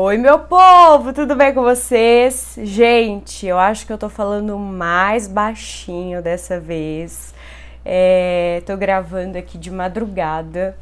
Oi, meu povo, tudo bem com vocês? Gente, eu acho que eu tô falando mais baixinho dessa vez. É, tô gravando aqui de madrugada.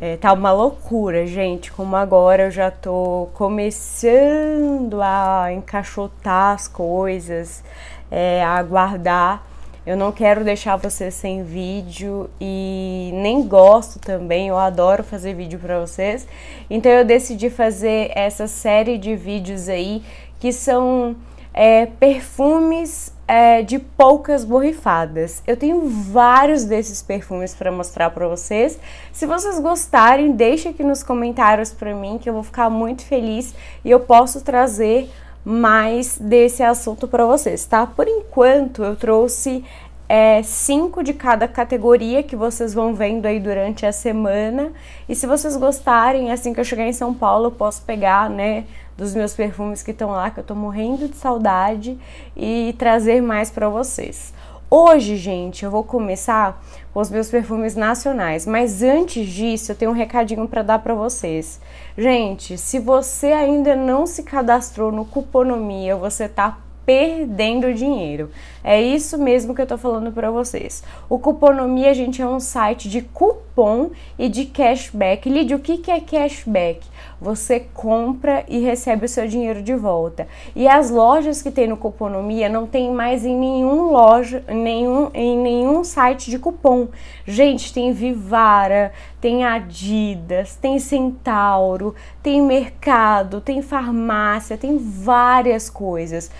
É, tá uma loucura, gente. Como agora eu já tô começando a encaixotar as coisas, é, a guardar eu não quero deixar vocês sem vídeo e nem gosto também, eu adoro fazer vídeo para vocês. Então eu decidi fazer essa série de vídeos aí que são é, perfumes é, de poucas borrifadas. Eu tenho vários desses perfumes para mostrar para vocês. Se vocês gostarem, deixa aqui nos comentários para mim que eu vou ficar muito feliz e eu posso trazer mais desse assunto para vocês, tá? Por enquanto, eu trouxe é, cinco de cada categoria que vocês vão vendo aí durante a semana. E se vocês gostarem, assim que eu chegar em São Paulo, eu posso pegar, né, dos meus perfumes que estão lá, que eu tô morrendo de saudade, e trazer mais para vocês. Hoje, gente, eu vou começar os meus perfumes nacionais. Mas antes disso, eu tenho um recadinho para dar para vocês. Gente, se você ainda não se cadastrou no Cuponomia, você tá perdendo dinheiro. É isso mesmo que eu tô falando para vocês. O Cuponomia, gente, é um site de cupom e de cashback. Lide, o que, que é cashback? Você compra e recebe o seu dinheiro de volta. E as lojas que tem no Cuponomia não tem mais em nenhum loja, nenhum, em nenhum site de cupom. Gente, tem Vivara, tem Adidas, tem Centauro, tem mercado, tem farmácia, tem várias coisas.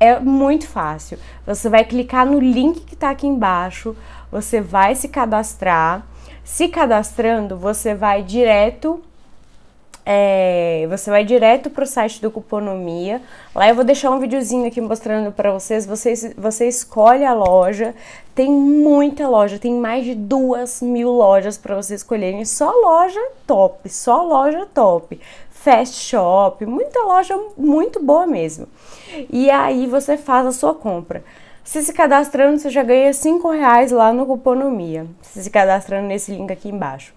É muito fácil. Você vai clicar no link que está aqui embaixo, você vai se cadastrar. Se cadastrando, você vai direto é, você vai direto para o site do Cuponomia. Lá eu vou deixar um videozinho aqui mostrando para vocês. Você, você escolhe a loja. Tem muita loja, tem mais de duas mil lojas para vocês escolherem. Só loja top, só loja top. Fast Shop, muita loja muito boa mesmo. E aí você faz a sua compra. Se se cadastrando, você já ganha cinco reais lá no Cuponomia. Se se cadastrando nesse link aqui embaixo.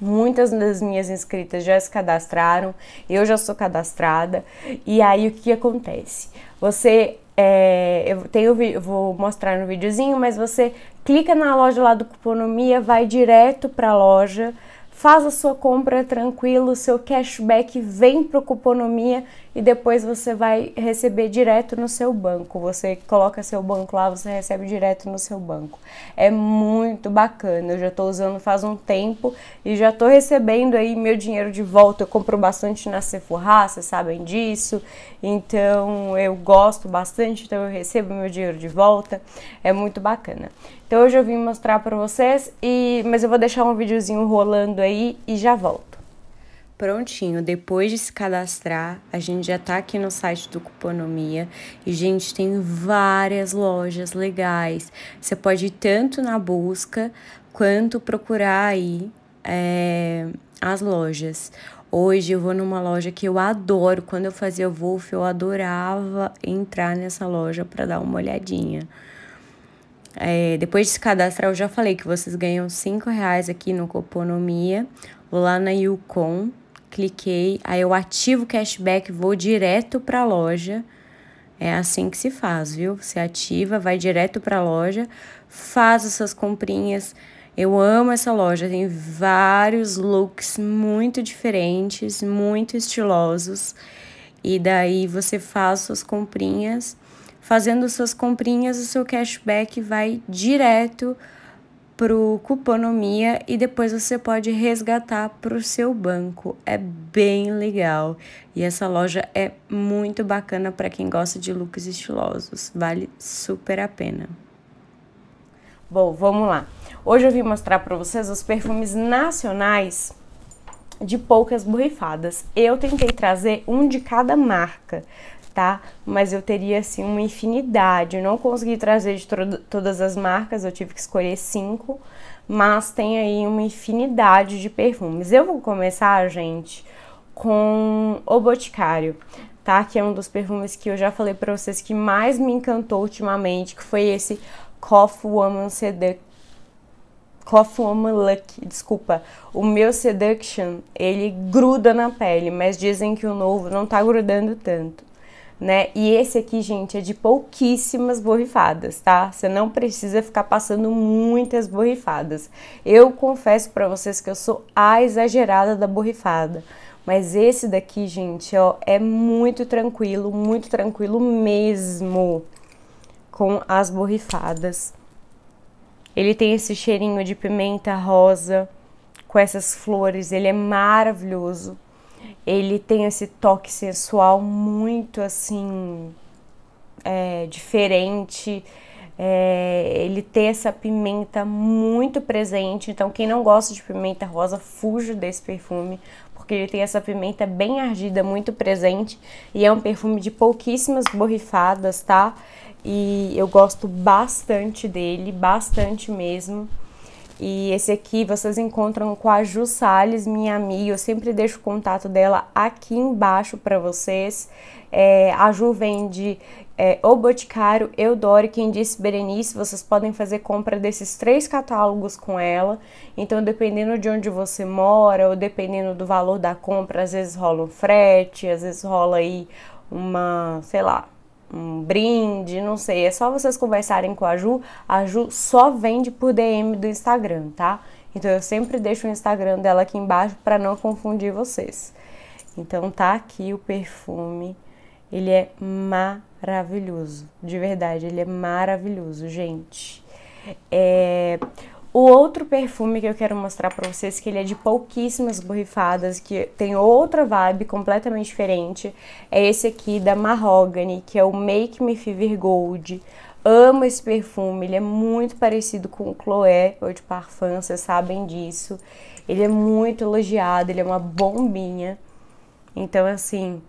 Muitas das minhas inscritas já se cadastraram, eu já sou cadastrada. E aí o que acontece? Você é, eu tenho, eu vou mostrar no videozinho, mas você clica na loja lá do Cuponomia, vai direto para a loja faz a sua compra tranquilo, o seu cashback vem para o Cuponomia e depois você vai receber direto no seu banco. Você coloca seu banco lá, você recebe direto no seu banco. É muito bacana, eu já estou usando faz um tempo e já estou recebendo aí meu dinheiro de volta. Eu compro bastante na Sephora, vocês sabem disso, então eu gosto bastante, então eu recebo meu dinheiro de volta. É muito bacana. Então hoje eu vim mostrar para vocês, e mas eu vou deixar um videozinho rolando aí e já volto. Prontinho, depois de se cadastrar, a gente já tá aqui no site do Cuponomia e, gente, tem várias lojas legais. Você pode ir tanto na busca quanto procurar aí é, as lojas. Hoje eu vou numa loja que eu adoro. Quando eu fazia Wolf, eu adorava entrar nessa loja para dar uma olhadinha. É, depois de se cadastrar, eu já falei que vocês ganham 5 reais aqui no Coponomia, lá na Yukon. Cliquei, aí eu ativo o cashback, vou direto para a loja. É assim que se faz, viu? Você ativa, vai direto para a loja, faz suas comprinhas. Eu amo essa loja, tem vários looks muito diferentes, muito estilosos. E daí você faz suas comprinhas Fazendo suas comprinhas, o seu cashback vai direto para o Cuponomia e depois você pode resgatar para o seu banco. É bem legal e essa loja é muito bacana para quem gosta de looks estilosos. Vale super a pena. Bom, vamos lá. Hoje eu vim mostrar para vocês os perfumes nacionais de poucas borrifadas. Eu tentei trazer um de cada marca, tá? Mas eu teria assim uma infinidade. Eu não consegui trazer de todas as marcas, eu tive que escolher cinco, mas tem aí uma infinidade de perfumes. Eu vou começar, gente, com o Boticário, tá? Que é um dos perfumes que eu já falei para vocês que mais me encantou ultimamente, que foi esse Coffee Woman Seduct Coffee Woman Luck, desculpa. O meu Seduction, ele gruda na pele, mas dizem que o novo não tá grudando tanto né? E esse aqui, gente, é de pouquíssimas borrifadas, tá? Você não precisa ficar passando muitas borrifadas. Eu confesso para vocês que eu sou a exagerada da borrifada. Mas esse daqui, gente, ó, é muito tranquilo, muito tranquilo mesmo com as borrifadas. Ele tem esse cheirinho de pimenta rosa com essas flores, ele é maravilhoso. Ele tem esse toque sensual muito assim é, diferente. É, ele tem essa pimenta muito presente. Então, quem não gosta de pimenta rosa, fuja desse perfume, porque ele tem essa pimenta bem ardida, muito presente. E é um perfume de pouquíssimas borrifadas, tá? E eu gosto bastante dele, bastante mesmo. E esse aqui vocês encontram com a Ju Salles, minha amiga. Eu sempre deixo o contato dela aqui embaixo para vocês. É, a Ju vende é, O Boticário, Dori quem disse Berenice. Vocês podem fazer compra desses três catálogos com ela. Então, dependendo de onde você mora ou dependendo do valor da compra, às vezes rola um frete, às vezes rola aí uma, sei lá, um brinde, não sei, é só vocês conversarem com a Ju. A Ju só vende por DM do Instagram, tá? Então eu sempre deixo o Instagram dela aqui embaixo para não confundir vocês. Então tá aqui o perfume. Ele é maravilhoso, de verdade, ele é maravilhoso, gente. É, o outro perfume que eu quero mostrar para vocês, que ele é de pouquíssimas borrifadas, que tem outra vibe completamente diferente, é esse aqui da Mahogany, que é o Make Me Fever Gold. Amo esse perfume, ele é muito parecido com o Chloé ou de Parfum, vocês sabem disso. Ele é muito elogiado, ele é uma bombinha. Então, assim,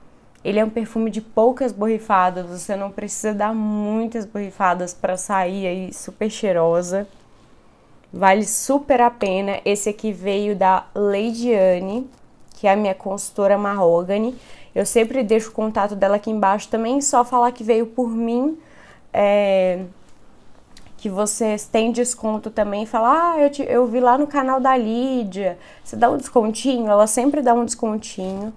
ele é um perfume de poucas borrifadas, você não precisa dar muitas borrifadas para sair aí super cheirosa. Vale super a pena. Esse aqui veio da Lady Anne, que é a minha consultora Mahogany. Eu sempre deixo o contato dela aqui embaixo também, só falar que veio por mim. É, que vocês têm desconto também. Falar, ah, eu, te, eu vi lá no canal da Lídia. Você dá um descontinho? Ela sempre dá um descontinho.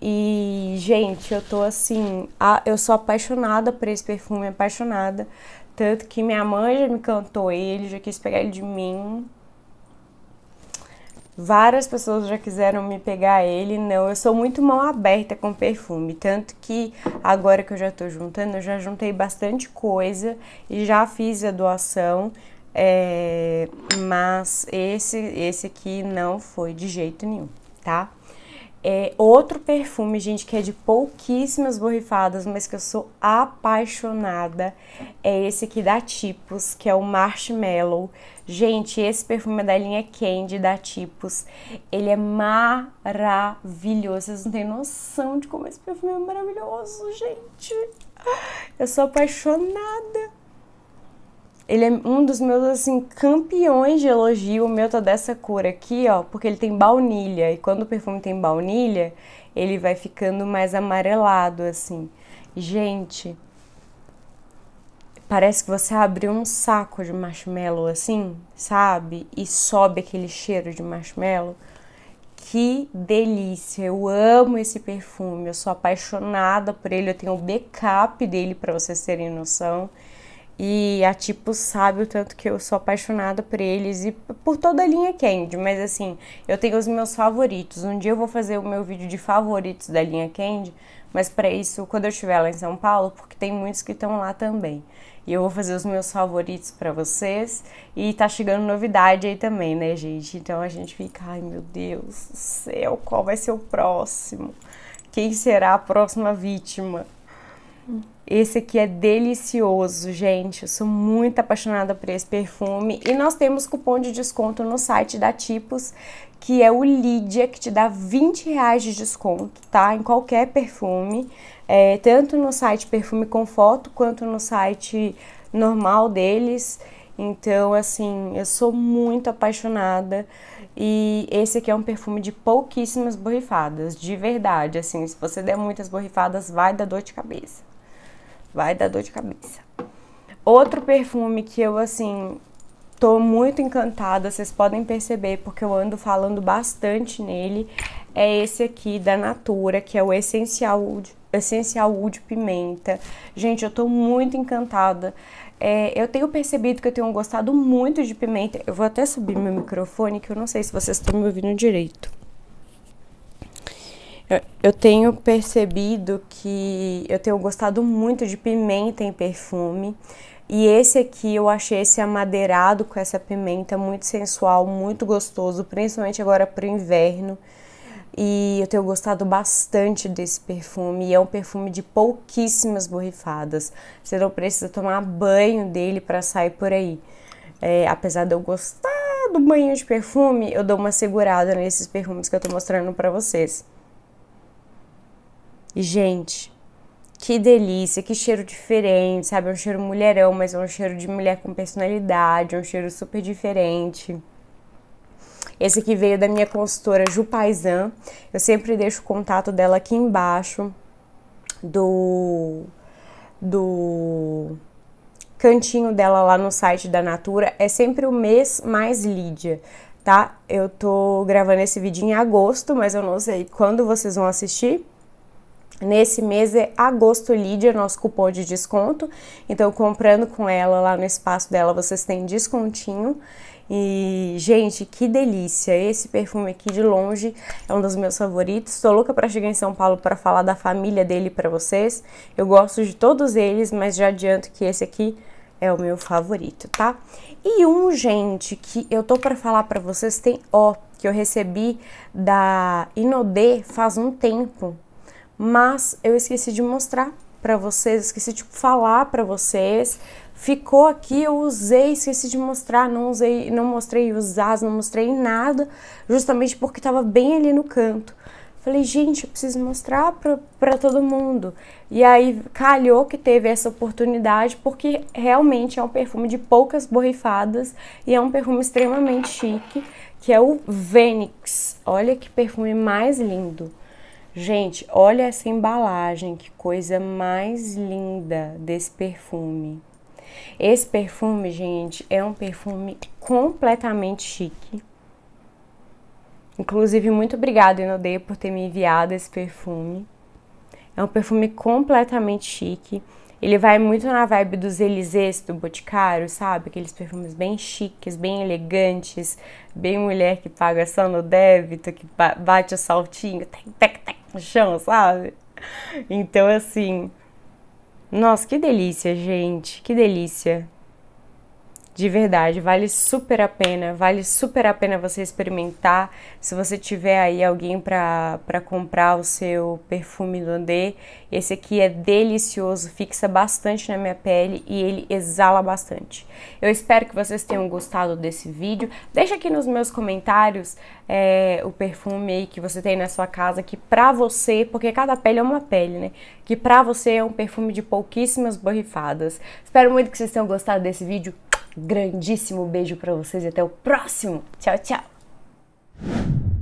E, gente, eu tô assim, a, eu sou apaixonada por esse perfume, apaixonada. Tanto que minha mãe já me cantou ele, já quis pegar ele de mim. Várias pessoas já quiseram me pegar ele, não. Eu sou muito mão aberta com perfume, tanto que agora que eu já tô juntando, eu já juntei bastante coisa e já fiz a doação, é, mas esse, esse aqui não foi de jeito nenhum, tá? É outro perfume, gente, que é de pouquíssimas borrifadas, mas que eu sou apaixonada, é esse aqui da Tipos, que é o Marshmallow. Gente, esse perfume é da linha Candy da Tipos. Ele é maravilhoso. Vocês não têm noção de como esse perfume é maravilhoso, gente. Eu sou apaixonada. Ele é um dos meus, assim, campeões de elogio. O meu tá dessa cor aqui, ó, porque ele tem baunilha. E quando o perfume tem baunilha, ele vai ficando mais amarelado, assim. Gente, parece que você abriu um saco de marshmallow, assim, sabe? E sobe aquele cheiro de marshmallow. Que delícia! Eu amo esse perfume, eu sou apaixonada por ele, eu tenho o backup dele para vocês terem noção. E a Tipo sabe o tanto que eu sou apaixonada por eles e por toda a linha Candy, mas assim, eu tenho os meus favoritos. Um dia eu vou fazer o meu vídeo de favoritos da linha Candy, mas para isso, quando eu estiver lá em São Paulo, porque tem muitos que estão lá também. E eu vou fazer os meus favoritos para vocês. E tá chegando novidade aí também, né, gente? Então a gente fica, ai meu Deus do céu, qual vai ser o próximo? Quem será a próxima vítima? Hum. Esse aqui é delicioso, gente. Eu sou muito apaixonada por esse perfume. E nós temos cupom de desconto no site da Tipos, que é o Lídia, que te dá 20 reais de desconto, tá? Em qualquer perfume, é, tanto no site Perfume com Foto, quanto no site normal deles. Então, assim, eu sou muito apaixonada e esse aqui é um perfume de pouquíssimas borrifadas, de verdade. Assim, se você der muitas borrifadas, vai dar dor de cabeça vai dar dor de cabeça. Outro perfume que eu, assim, tô muito encantada, vocês podem perceber, porque eu ando falando bastante nele, é esse aqui da Natura, que é o Essencial Wood, Essencial Wood Pimenta. Gente, eu tô muito encantada. É, eu tenho percebido que eu tenho gostado muito de pimenta. Eu vou até subir meu microfone, que eu não sei se vocês estão me ouvindo direito. Eu, tenho percebido que eu tenho gostado muito de pimenta em perfume. E esse aqui eu achei esse amadeirado com essa pimenta muito sensual, muito gostoso, principalmente agora para o inverno. E eu tenho gostado bastante desse perfume. E é um perfume de pouquíssimas borrifadas. Você não precisa tomar banho dele para sair por aí. É, apesar de eu gostar do banho de perfume, eu dou uma segurada nesses perfumes que eu tô mostrando para vocês. E, gente, que delícia, que cheiro diferente, sabe? É um cheiro mulherão, mas é um cheiro de mulher com personalidade, é um cheiro super diferente. Esse aqui veio da minha consultora Ju Paisan. Eu sempre deixo o contato dela aqui embaixo do do cantinho dela lá no site da Natura. É sempre o mês mais Lídia, tá? Eu tô gravando esse vídeo em agosto, mas eu não sei quando vocês vão assistir. Nesse mês é Agosto Lídia, nosso cupom de desconto. Então, comprando com ela lá no espaço dela, vocês têm descontinho. E, gente, que delícia! Esse perfume aqui de longe é um dos meus favoritos. Tô louca para chegar em São Paulo para falar da família dele para vocês. Eu gosto de todos eles, mas já adianto que esse aqui é o meu favorito, tá? E um, gente, que eu tô para falar para vocês tem ó, que eu recebi da Inodê faz um tempo mas eu esqueci de mostrar para vocês, esqueci de falar para vocês. Ficou aqui, eu usei, esqueci de mostrar, não usei, não mostrei os as, não mostrei nada, justamente porque estava bem ali no canto. Falei, gente, eu preciso mostrar para todo mundo. E aí calhou que teve essa oportunidade, porque realmente é um perfume de poucas borrifadas e é um perfume extremamente chique, que é o Vênix. Olha que perfume mais lindo. Gente, olha essa embalagem, que coisa mais linda desse perfume. Esse perfume, gente, é um perfume completamente chique. Inclusive, muito obrigada, Inodê, por ter me enviado esse perfume. É um perfume completamente chique. Ele vai muito na vibe dos Elisés do Boticário, sabe? Aqueles perfumes bem chiques, bem elegantes, bem mulher que paga só no débito, que bate o saltinho, tem, tec, tec no chão, sabe? Então, assim. Nossa, que delícia, gente, que delícia. De verdade, vale super a pena, vale super a pena você experimentar. Se você tiver aí alguém para comprar o seu perfume do Andê, esse aqui é delicioso, fixa bastante na minha pele e ele exala bastante. Eu espero que vocês tenham gostado desse vídeo. Deixa aqui nos meus comentários é, o perfume que você tem na sua casa, que pra você, porque cada pele é uma pele, né? Que pra você é um perfume de pouquíssimas borrifadas. Espero muito que vocês tenham gostado desse vídeo. Grandíssimo beijo para vocês e até o próximo. Tchau, tchau.